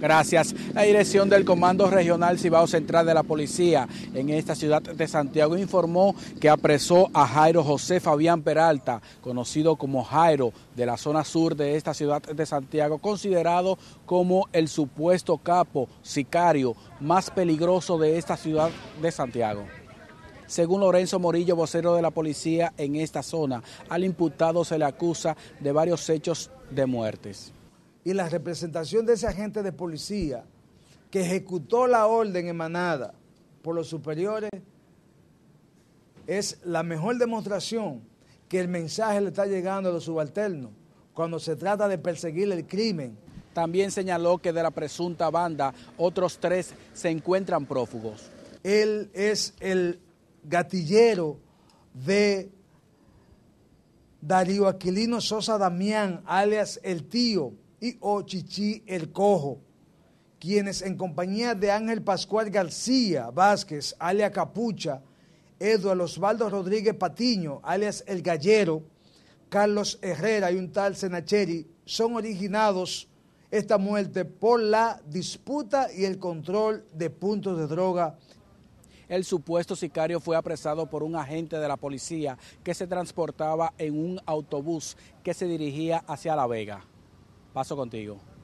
Gracias. La dirección del Comando Regional Cibao Central de la Policía en esta ciudad de Santiago informó que apresó a Jairo José Fabián Peralta, conocido como Jairo, de la zona sur de esta ciudad de Santiago, considerado como el supuesto capo sicario más peligroso de esta ciudad de Santiago. Según Lorenzo Morillo, vocero de la policía en esta zona, al imputado se le acusa de varios hechos de muertes y la representación de ese agente de policía que ejecutó la orden emanada por los superiores es la mejor demostración que el mensaje le está llegando a los subalternos cuando se trata de perseguir el crimen. También señaló que de la presunta banda otros tres se encuentran prófugos. Él es el gatillero de Darío Aquilino Sosa Damián, alias el tío, o Chichi el Cojo, quienes en compañía de Ángel Pascual García Vázquez, alias Capucha, Eduardo Osvaldo Rodríguez Patiño, alias El Gallero, Carlos Herrera y un tal Senacheri, son originados esta muerte por la disputa y el control de puntos de droga el supuesto sicario fue apresado por un agente de la policía que se transportaba en un autobús que se dirigía hacia La Vega paso contigo.